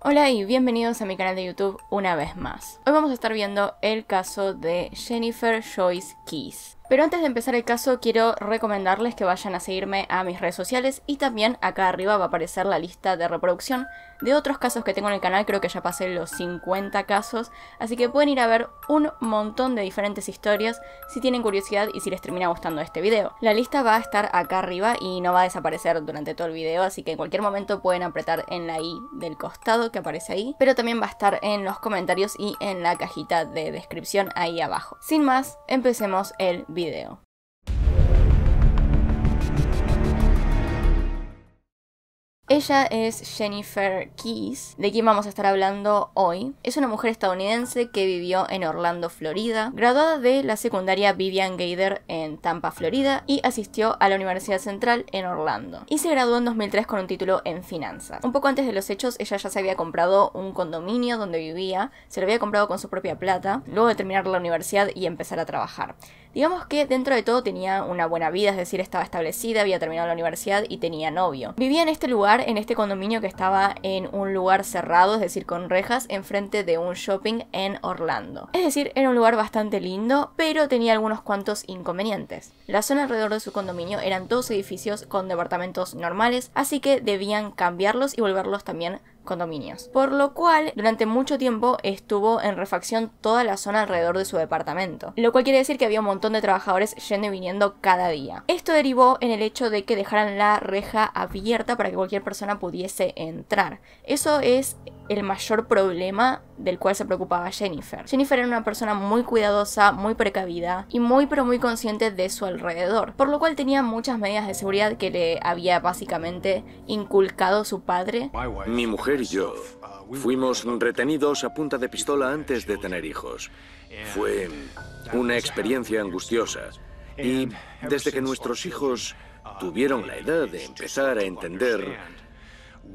Hola y bienvenidos a mi canal de YouTube una vez más. Hoy vamos a estar viendo el caso de Jennifer Joyce Keys. Pero antes de empezar el caso, quiero recomendarles que vayan a seguirme a mis redes sociales y también acá arriba va a aparecer la lista de reproducción de otros casos que tengo en el canal, creo que ya pasé los 50 casos, así que pueden ir a ver un montón de diferentes historias si tienen curiosidad y si les termina gustando este video. La lista va a estar acá arriba y no va a desaparecer durante todo el video, así que en cualquier momento pueden apretar en la i del costado que aparece ahí, pero también va a estar en los comentarios y en la cajita de descripción ahí abajo. Sin más, empecemos el video. Ella es Jennifer Keys, de quien vamos a estar hablando hoy. Es una mujer estadounidense que vivió en Orlando, Florida, graduada de la secundaria Vivian Gader en Tampa, Florida, y asistió a la Universidad Central en Orlando. Y se graduó en 2003 con un título en finanzas. Un poco antes de los hechos, ella ya se había comprado un condominio donde vivía, se lo había comprado con su propia plata, luego de terminar la universidad y empezar a trabajar. Digamos que dentro de todo tenía una buena vida, es decir, estaba establecida, había terminado la universidad y tenía novio. Vivía en este lugar, en este condominio que estaba en un lugar cerrado, es decir, con rejas, enfrente de un shopping en Orlando. Es decir, era un lugar bastante lindo, pero tenía algunos cuantos inconvenientes. La zona alrededor de su condominio eran dos edificios con departamentos normales, así que debían cambiarlos y volverlos también condominios. Por lo cual, durante mucho tiempo estuvo en refacción toda la zona alrededor de su departamento. Lo cual quiere decir que había un montón de trabajadores yendo y viniendo cada día. Esto derivó en el hecho de que dejaran la reja abierta para que cualquier persona pudiese entrar. Eso es el mayor problema del cual se preocupaba Jennifer. Jennifer era una persona muy cuidadosa, muy precavida y muy pero muy consciente de su alrededor, por lo cual tenía muchas medidas de seguridad que le había básicamente inculcado su padre. Mi mujer y yo uh, fuimos retenidos a punta de pistola antes de tener hijos. Fue una experiencia angustiosa y desde que nuestros hijos uh, tuvieron la edad de empezar a entender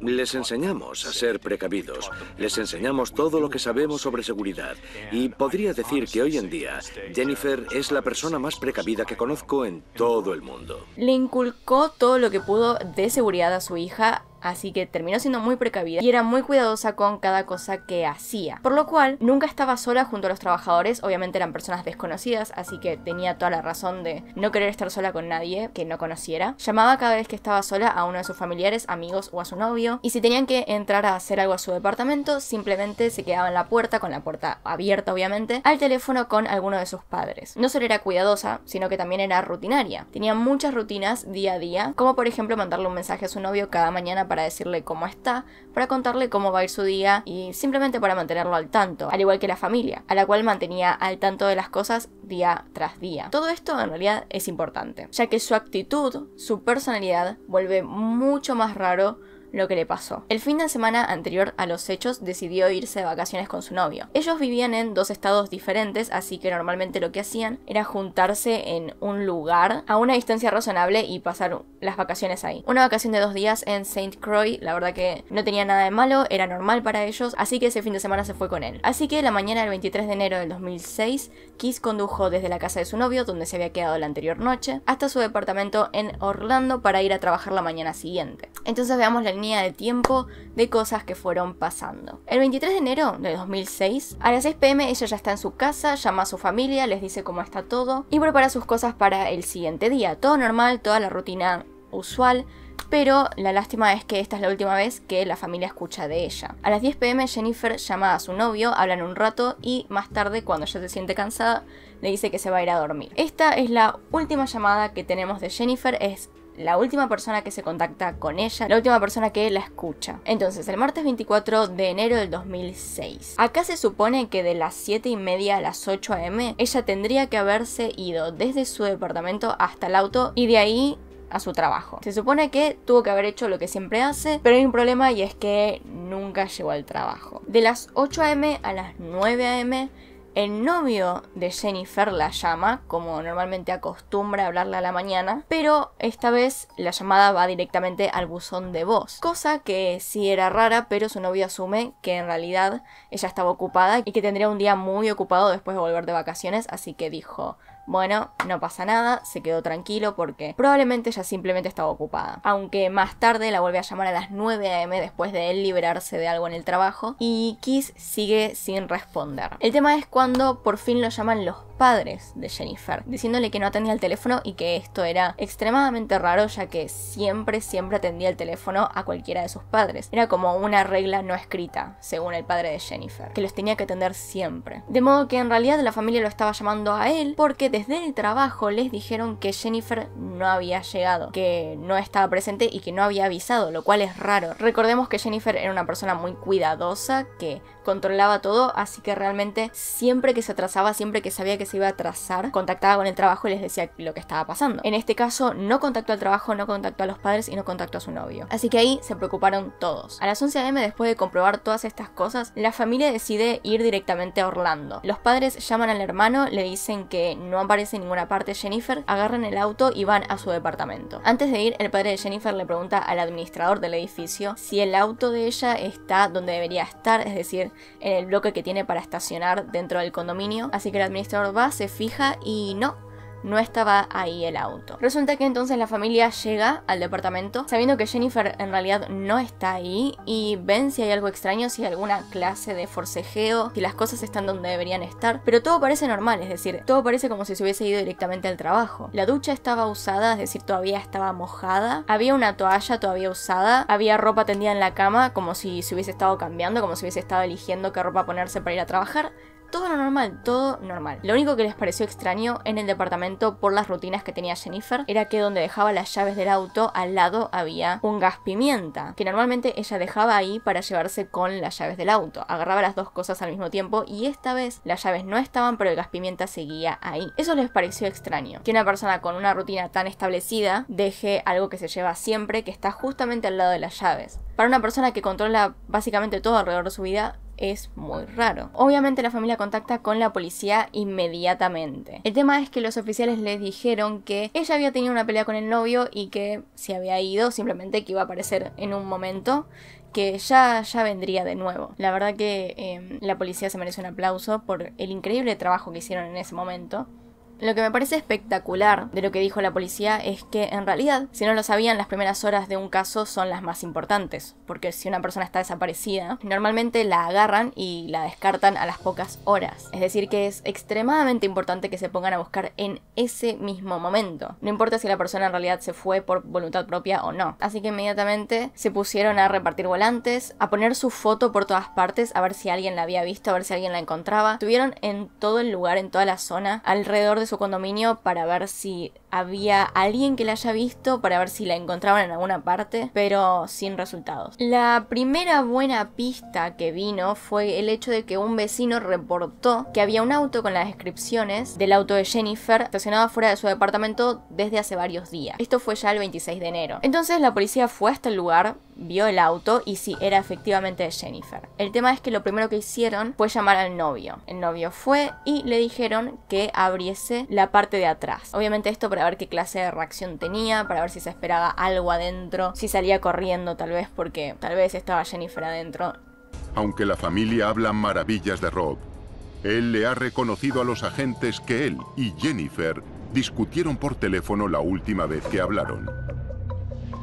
les enseñamos a ser precavidos, les enseñamos todo lo que sabemos sobre seguridad y podría decir que hoy en día Jennifer es la persona más precavida que conozco en todo el mundo. Le inculcó todo lo que pudo de seguridad a su hija así que terminó siendo muy precavida y era muy cuidadosa con cada cosa que hacía. Por lo cual, nunca estaba sola junto a los trabajadores, obviamente eran personas desconocidas, así que tenía toda la razón de no querer estar sola con nadie que no conociera. Llamaba cada vez que estaba sola a uno de sus familiares, amigos o a su novio, y si tenían que entrar a hacer algo a su departamento, simplemente se quedaba en la puerta, con la puerta abierta obviamente, al teléfono con alguno de sus padres. No solo era cuidadosa, sino que también era rutinaria. Tenía muchas rutinas día a día, como por ejemplo mandarle un mensaje a su novio cada mañana para decirle cómo está, para contarle cómo va a ir su día y simplemente para mantenerlo al tanto, al igual que la familia, a la cual mantenía al tanto de las cosas día tras día. Todo esto en realidad es importante, ya que su actitud, su personalidad, vuelve mucho más raro lo que le pasó. El fin de semana anterior a los hechos decidió irse de vacaciones con su novio. Ellos vivían en dos estados diferentes, así que normalmente lo que hacían era juntarse en un lugar a una distancia razonable y pasar las vacaciones ahí. Una vacación de dos días en St. Croix, la verdad que no tenía nada de malo, era normal para ellos, así que ese fin de semana se fue con él. Así que la mañana del 23 de enero del 2006, Kiss condujo desde la casa de su novio, donde se había quedado la anterior noche, hasta su departamento en Orlando para ir a trabajar la mañana siguiente. Entonces veamos la línea de tiempo de cosas que fueron pasando. El 23 de enero de 2006, a las 6 pm ella ya está en su casa, llama a su familia, les dice cómo está todo y prepara sus cosas para el siguiente día. Todo normal, toda la rutina usual, pero la lástima es que esta es la última vez que la familia escucha de ella. A las 10 pm Jennifer llama a su novio, hablan un rato y más tarde, cuando ya se siente cansada, le dice que se va a ir a dormir. Esta es la última llamada que tenemos de Jennifer, es la última persona que se contacta con ella, la última persona que la escucha. Entonces, el martes 24 de enero del 2006. Acá se supone que de las 7 y media a las 8 am, ella tendría que haberse ido desde su departamento hasta el auto y de ahí a su trabajo. Se supone que tuvo que haber hecho lo que siempre hace, pero hay un problema y es que nunca llegó al trabajo. De las 8 am a las 9 am, el novio de Jennifer la llama, como normalmente acostumbra hablarle a la mañana, pero esta vez la llamada va directamente al buzón de voz, cosa que sí era rara, pero su novio asume que en realidad ella estaba ocupada y que tendría un día muy ocupado después de volver de vacaciones, así que dijo, bueno, no pasa nada, se quedó tranquilo porque probablemente ella simplemente estaba ocupada. Aunque más tarde la vuelve a llamar a las 9 a.m. después de él liberarse de algo en el trabajo y Kiss sigue sin responder. El tema es cuando por fin lo llaman los padres de Jennifer, diciéndole que no atendía el teléfono y que esto era extremadamente raro ya que siempre, siempre atendía el teléfono a cualquiera de sus padres. Era como una regla no escrita, según el padre de Jennifer, que los tenía que atender siempre. De modo que en realidad la familia lo estaba llamando a él porque desde el trabajo les dijeron que Jennifer no había llegado, que no estaba presente y que no había avisado, lo cual es raro. Recordemos que Jennifer era una persona muy cuidadosa, que controlaba todo, así que realmente siempre que se atrasaba, siempre que sabía que se iba a atrasar, contactaba con el trabajo y les decía lo que estaba pasando. En este caso, no contactó al trabajo, no contactó a los padres y no contactó a su novio. Así que ahí se preocuparon todos. A las 11 a.m., después de comprobar todas estas cosas, la familia decide ir directamente a Orlando. Los padres llaman al hermano, le dicen que no aparece en ninguna parte Jennifer, agarran el auto y van a su departamento. Antes de ir, el padre de Jennifer le pregunta al administrador del edificio si el auto de ella está donde debería estar, es decir, en el bloque que tiene para estacionar dentro del condominio. Así que el administrador va, se fija y no, no estaba ahí el auto. Resulta que entonces la familia llega al departamento sabiendo que Jennifer en realidad no está ahí y ven si hay algo extraño, si hay alguna clase de forcejeo, si las cosas están donde deberían estar, pero todo parece normal, es decir, todo parece como si se hubiese ido directamente al trabajo. La ducha estaba usada, es decir, todavía estaba mojada, había una toalla todavía usada, había ropa tendida en la cama como si se hubiese estado cambiando, como si hubiese estado eligiendo qué ropa ponerse para ir a trabajar todo lo normal, todo normal. Lo único que les pareció extraño en el departamento por las rutinas que tenía Jennifer era que donde dejaba las llaves del auto al lado había un gas pimienta, que normalmente ella dejaba ahí para llevarse con las llaves del auto. Agarraba las dos cosas al mismo tiempo y esta vez las llaves no estaban, pero el gas pimienta seguía ahí. Eso les pareció extraño, que una persona con una rutina tan establecida deje algo que se lleva siempre, que está justamente al lado de las llaves. Para una persona que controla básicamente todo alrededor de su vida, es muy raro. Obviamente la familia contacta con la policía inmediatamente. El tema es que los oficiales les dijeron que ella había tenido una pelea con el novio y que se había ido, simplemente que iba a aparecer en un momento que ya, ya vendría de nuevo. La verdad que em, la policía se merece un aplauso por el increíble trabajo que hicieron en ese momento. Lo que me parece espectacular de lo que dijo la policía es que en realidad, si no lo sabían, las primeras horas de un caso son las más importantes, porque si una persona está desaparecida, normalmente la agarran y la descartan a las pocas horas. Es decir, que es extremadamente importante que se pongan a buscar en ese mismo momento. No importa si la persona en realidad se fue por voluntad propia o no. Así que inmediatamente se pusieron a repartir volantes, a poner su foto por todas partes, a ver si alguien la había visto, a ver si alguien la encontraba. Estuvieron en todo el lugar, en toda la zona, alrededor de su condominio para ver si había alguien que la haya visto para ver si la encontraban en alguna parte, pero sin resultados. La primera buena pista que vino fue el hecho de que un vecino reportó que había un auto con las descripciones del auto de Jennifer estacionado fuera de su departamento desde hace varios días. Esto fue ya el 26 de enero. Entonces la policía fue hasta el lugar, vio el auto y si era efectivamente de Jennifer. El tema es que lo primero que hicieron fue llamar al novio. El novio fue y le dijeron que abriese la parte de atrás. Obviamente esto para para ver qué clase de reacción tenía, para ver si se esperaba algo adentro, si salía corriendo tal vez porque tal vez estaba Jennifer adentro. Aunque la familia habla maravillas de Rob, él le ha reconocido a los agentes que él y Jennifer discutieron por teléfono la última vez que hablaron.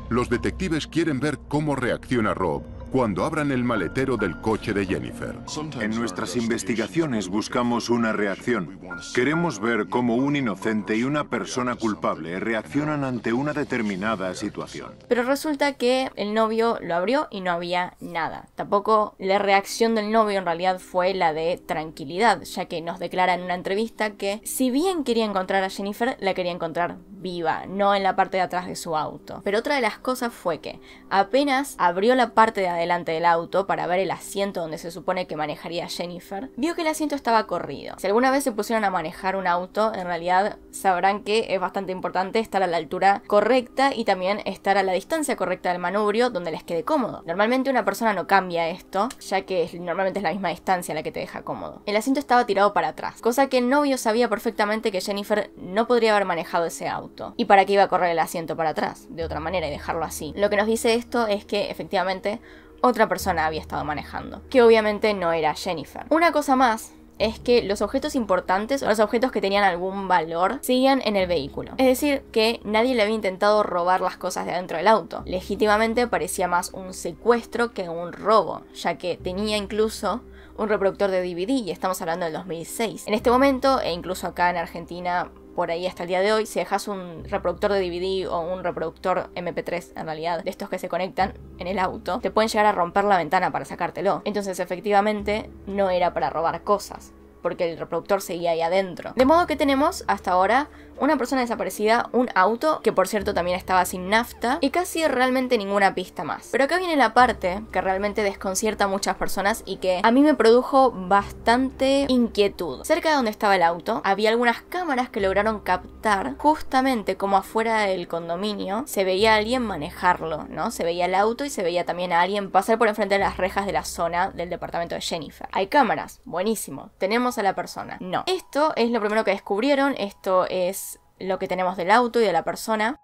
Los detectives quieren ver cómo reacciona Rob cuando abran el maletero del coche de Jennifer. En nuestras investigaciones buscamos una reacción. Queremos ver cómo un inocente y una persona culpable reaccionan ante una determinada situación. Pero resulta que el novio lo abrió y no había nada. Tampoco la reacción del novio en realidad fue la de tranquilidad, ya que nos declara en una entrevista que si bien quería encontrar a Jennifer, la quería encontrar viva, no en la parte de atrás de su auto. Pero otra de las cosas fue que apenas abrió la parte de adelante del auto para ver el asiento donde se supone que manejaría Jennifer, vio que el asiento estaba corrido. Si alguna vez se pusieron a manejar un auto, en realidad sabrán que es bastante importante estar a la altura correcta y también estar a la distancia correcta del manubrio donde les quede cómodo. Normalmente una persona no cambia esto, ya que normalmente es la misma distancia la que te deja cómodo. El asiento estaba tirado para atrás, cosa que el novio sabía perfectamente que Jennifer no podría haber manejado ese auto. ¿Y para qué iba a correr el asiento para atrás? De otra manera y dejarlo así. Lo que nos dice esto es que efectivamente otra persona había estado manejando, que obviamente no era Jennifer. Una cosa más es que los objetos importantes o los objetos que tenían algún valor seguían en el vehículo. Es decir, que nadie le había intentado robar las cosas de adentro del auto. Legítimamente parecía más un secuestro que un robo, ya que tenía incluso un reproductor de DVD y estamos hablando del 2006. En este momento, e incluso acá en Argentina por ahí hasta el día de hoy, si dejas un reproductor de DVD o un reproductor MP3 en realidad, de estos que se conectan en el auto, te pueden llegar a romper la ventana para sacártelo. Entonces efectivamente no era para robar cosas, porque el reproductor seguía ahí adentro. De modo que tenemos hasta ahora una persona desaparecida, un auto, que por cierto también estaba sin nafta, y casi realmente ninguna pista más. Pero acá viene la parte que realmente desconcierta a muchas personas y que a mí me produjo bastante inquietud. Cerca de donde estaba el auto, había algunas cámaras que lograron captar justamente como afuera del condominio se veía a alguien manejarlo, ¿no? Se veía el auto y se veía también a alguien pasar por enfrente de las rejas de la zona del departamento de Jennifer. Hay cámaras, buenísimo, tenemos a la persona. No. Esto es lo primero que descubrieron, esto es lo que tenemos del auto y de la persona.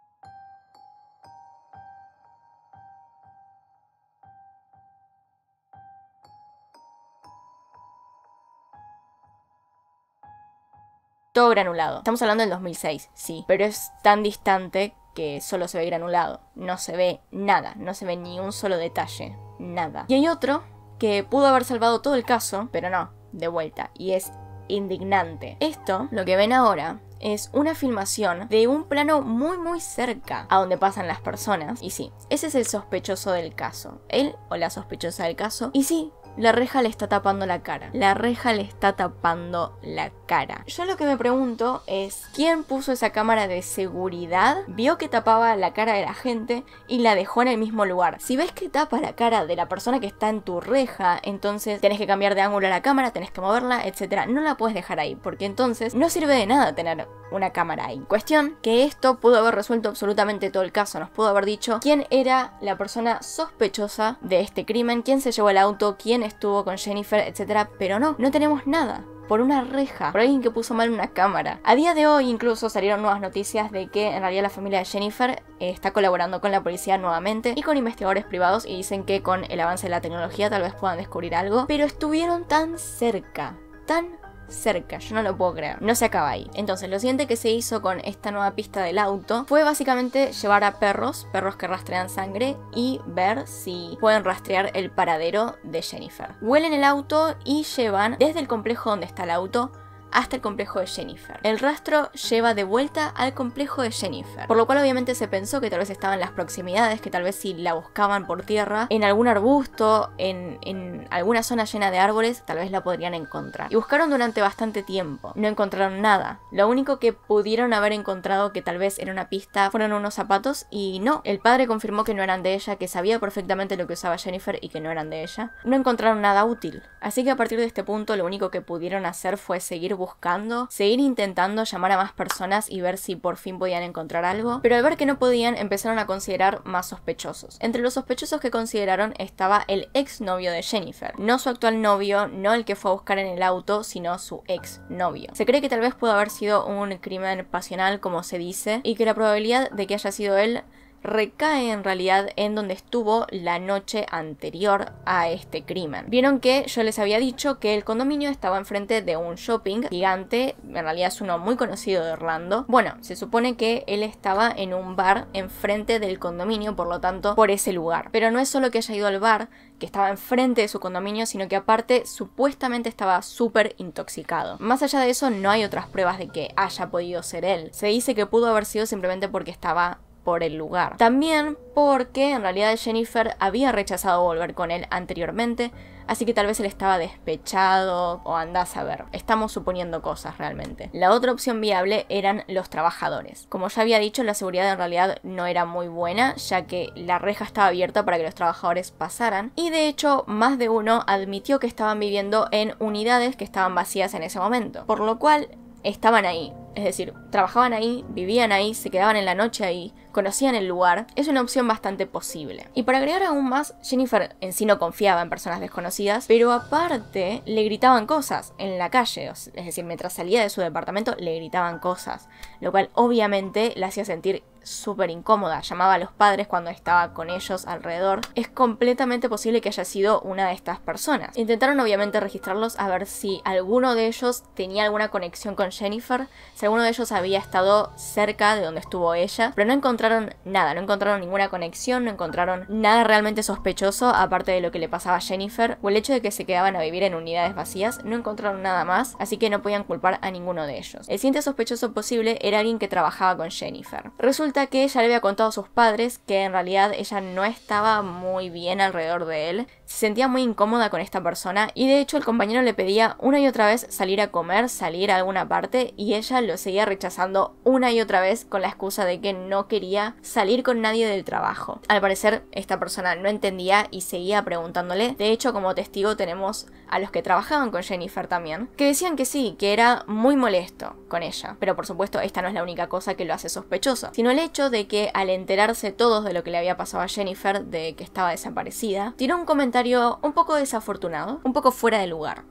Todo granulado. Estamos hablando del 2006, sí, pero es tan distante que solo se ve granulado. No se ve nada, no se ve ni un solo detalle, nada. Y hay otro que pudo haber salvado todo el caso, pero no, de vuelta, y es indignante. Esto, lo que ven ahora, es una filmación de un plano muy muy cerca a donde pasan las personas. Y sí, ese es el sospechoso del caso, él o la sospechosa del caso. Y sí, la reja le está tapando la cara. La reja le está tapando la cara. Yo lo que me pregunto es, ¿quién puso esa cámara de seguridad? Vio que tapaba la cara de la gente y la dejó en el mismo lugar. Si ves que tapa la cara de la persona que está en tu reja, entonces tenés que cambiar de ángulo a la cámara, tenés que moverla, etc. No la puedes dejar ahí, porque entonces no sirve de nada tener una cámara ahí. Cuestión que esto pudo haber resuelto absolutamente todo el caso. Nos pudo haber dicho quién era la persona sospechosa de este crimen, quién se llevó el auto, quién estuvo con Jennifer, etcétera, Pero no, no tenemos nada por una reja, por alguien que puso mal una cámara. A día de hoy incluso salieron nuevas noticias de que en realidad la familia de Jennifer eh, está colaborando con la policía nuevamente y con investigadores privados y dicen que con el avance de la tecnología tal vez puedan descubrir algo, pero estuvieron tan cerca, tan cerca, yo no lo puedo creer, no se acaba ahí. Entonces, lo siguiente que se hizo con esta nueva pista del auto fue básicamente llevar a perros, perros que rastrean sangre, y ver si pueden rastrear el paradero de Jennifer. Huelen el auto y llevan desde el complejo donde está el auto hasta el complejo de Jennifer. El rastro lleva de vuelta al complejo de Jennifer, por lo cual obviamente se pensó que tal vez estaba en las proximidades, que tal vez si la buscaban por tierra, en algún arbusto, en, en alguna zona llena de árboles, tal vez la podrían encontrar. Y buscaron durante bastante tiempo, no encontraron nada. Lo único que pudieron haber encontrado que tal vez era una pista fueron unos zapatos y no. El padre confirmó que no eran de ella, que sabía perfectamente lo que usaba Jennifer y que no eran de ella. No encontraron nada útil. Así que a partir de este punto lo único que pudieron hacer fue seguir buscando, seguir intentando llamar a más personas y ver si por fin podían encontrar algo, pero al ver que no podían empezaron a considerar más sospechosos. Entre los sospechosos que consideraron estaba el ex novio de Jennifer, no su actual novio, no el que fue a buscar en el auto, sino su ex novio. Se cree que tal vez pudo haber sido un crimen pasional como se dice y que la probabilidad de que haya sido él recae en realidad en donde estuvo la noche anterior a este crimen. Vieron que yo les había dicho que el condominio estaba enfrente de un shopping gigante, en realidad es uno muy conocido de Orlando. Bueno, se supone que él estaba en un bar enfrente del condominio, por lo tanto, por ese lugar. Pero no es solo que haya ido al bar, que estaba enfrente de su condominio, sino que aparte supuestamente estaba súper intoxicado. Más allá de eso, no hay otras pruebas de que haya podido ser él. Se dice que pudo haber sido simplemente porque estaba por el lugar. También porque en realidad Jennifer había rechazado volver con él anteriormente, así que tal vez él estaba despechado o andás a ver. Estamos suponiendo cosas realmente. La otra opción viable eran los trabajadores. Como ya había dicho, la seguridad en realidad no era muy buena, ya que la reja estaba abierta para que los trabajadores pasaran, y de hecho más de uno admitió que estaban viviendo en unidades que estaban vacías en ese momento, por lo cual estaban ahí, es decir, trabajaban ahí, vivían ahí, se quedaban en la noche ahí, conocían el lugar, es una opción bastante posible. Y para agregar aún más, Jennifer en sí no confiaba en personas desconocidas, pero aparte le gritaban cosas en la calle, es decir, mientras salía de su departamento le gritaban cosas, lo cual obviamente la hacía sentir súper incómoda, llamaba a los padres cuando estaba con ellos alrededor. Es completamente posible que haya sido una de estas personas. Intentaron obviamente registrarlos a ver si alguno de ellos tenía alguna conexión con Jennifer, uno de ellos había estado cerca de donde estuvo ella, pero no encontraron nada, no encontraron ninguna conexión, no encontraron nada realmente sospechoso, aparte de lo que le pasaba a Jennifer, o el hecho de que se quedaban a vivir en unidades vacías, no encontraron nada más, así que no podían culpar a ninguno de ellos. El siguiente sospechoso posible era alguien que trabajaba con Jennifer. Resulta que ella le había contado a sus padres que en realidad ella no estaba muy bien alrededor de él, se sentía muy incómoda con esta persona y de hecho el compañero le pedía una y otra vez salir a comer, salir a alguna parte y ella lo seguía rechazando una y otra vez con la excusa de que no quería salir con nadie del trabajo. Al parecer esta persona no entendía y seguía preguntándole. De hecho como testigo tenemos a los que trabajaban con Jennifer también, que decían que sí, que era muy molesto con ella. Pero por supuesto esta no es la única cosa que lo hace sospechoso, sino el hecho de que al enterarse todos de lo que le había pasado a Jennifer, de que estaba desaparecida, tiró un comentario un poco desafortunado, un poco fuera de lugar.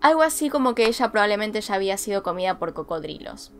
Algo así como que ella probablemente ya había sido comida por cocodrilos.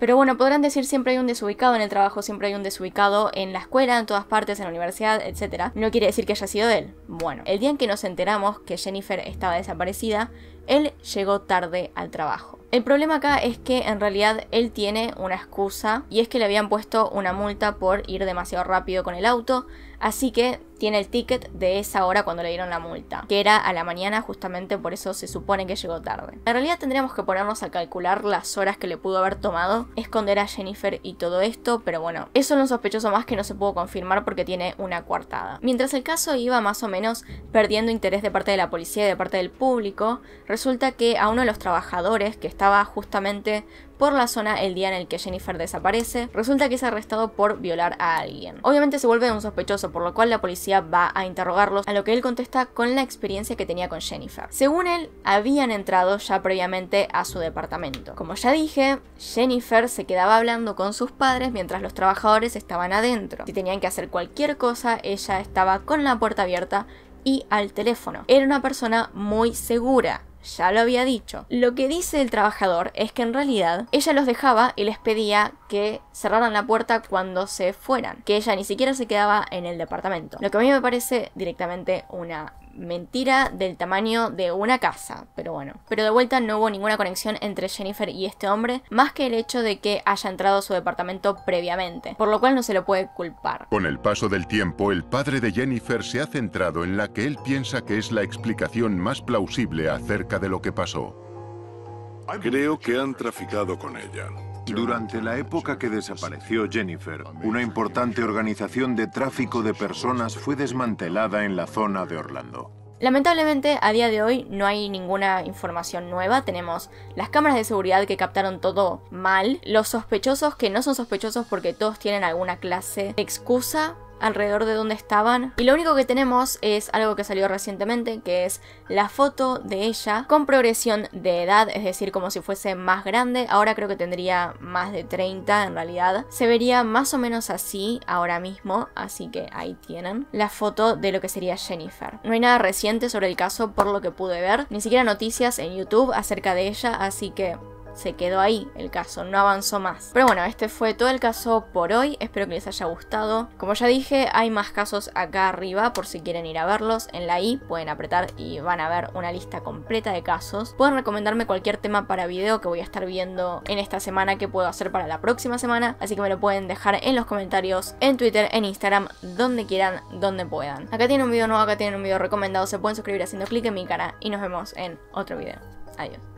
Pero bueno, podrán decir siempre hay un desubicado en el trabajo, siempre hay un desubicado en la escuela, en todas partes, en la universidad, etc. No quiere decir que haya sido él. Bueno, el día en que nos enteramos que Jennifer estaba desaparecida, él llegó tarde al trabajo. El problema acá es que en realidad él tiene una excusa y es que le habían puesto una multa por ir demasiado rápido con el auto, así que tiene el ticket de esa hora cuando le dieron la multa, que era a la mañana, justamente por eso se supone que llegó tarde. En realidad tendríamos que ponernos a calcular las horas que le pudo haber tomado esconder a Jennifer y todo esto, pero bueno, eso es un sospechoso más que no se pudo confirmar porque tiene una coartada. Mientras el caso iba más o menos perdiendo interés de parte de la policía y de parte del público, resulta que a uno de los trabajadores que estaba justamente por la zona el día en el que Jennifer desaparece, resulta que es arrestado por violar a alguien. Obviamente se vuelve un sospechoso, por lo cual la policía va a interrogarlos, a lo que él contesta con la experiencia que tenía con Jennifer. Según él, habían entrado ya previamente a su departamento. Como ya dije, Jennifer se quedaba hablando con sus padres mientras los trabajadores estaban adentro. Si tenían que hacer cualquier cosa, ella estaba con la puerta abierta y al teléfono. Era una persona muy segura ya lo había dicho. Lo que dice el trabajador es que en realidad ella los dejaba y les pedía que cerraran la puerta cuando se fueran, que ella ni siquiera se quedaba en el departamento. Lo que a mí me parece directamente una mentira del tamaño de una casa, pero bueno. Pero de vuelta no hubo ninguna conexión entre Jennifer y este hombre, más que el hecho de que haya entrado a su departamento previamente, por lo cual no se lo puede culpar. Con el paso del tiempo, el padre de Jennifer se ha centrado en la que él piensa que es la explicación más plausible acerca de lo que pasó. Creo que han traficado con ella. Durante la época que desapareció Jennifer, una importante organización de tráfico de personas fue desmantelada en la zona de Orlando. Lamentablemente, a día de hoy no hay ninguna información nueva. Tenemos las cámaras de seguridad que captaron todo mal, los sospechosos que no son sospechosos porque todos tienen alguna clase de excusa alrededor de donde estaban. Y lo único que tenemos es algo que salió recientemente, que es la foto de ella con progresión de edad, es decir, como si fuese más grande. Ahora creo que tendría más de 30 en realidad. Se vería más o menos así ahora mismo, así que ahí tienen la foto de lo que sería Jennifer. No hay nada reciente sobre el caso por lo que pude ver, ni siquiera noticias en YouTube acerca de ella, así que se quedó ahí el caso, no avanzó más. Pero bueno, este fue todo el caso por hoy, espero que les haya gustado. Como ya dije, hay más casos acá arriba por si quieren ir a verlos. En la i pueden apretar y van a ver una lista completa de casos. Pueden recomendarme cualquier tema para video que voy a estar viendo en esta semana que puedo hacer para la próxima semana, así que me lo pueden dejar en los comentarios, en Twitter, en Instagram, donde quieran, donde puedan. Acá tienen un video nuevo, acá tienen un video recomendado, se pueden suscribir haciendo clic en mi cara y nos vemos en otro video. Adiós.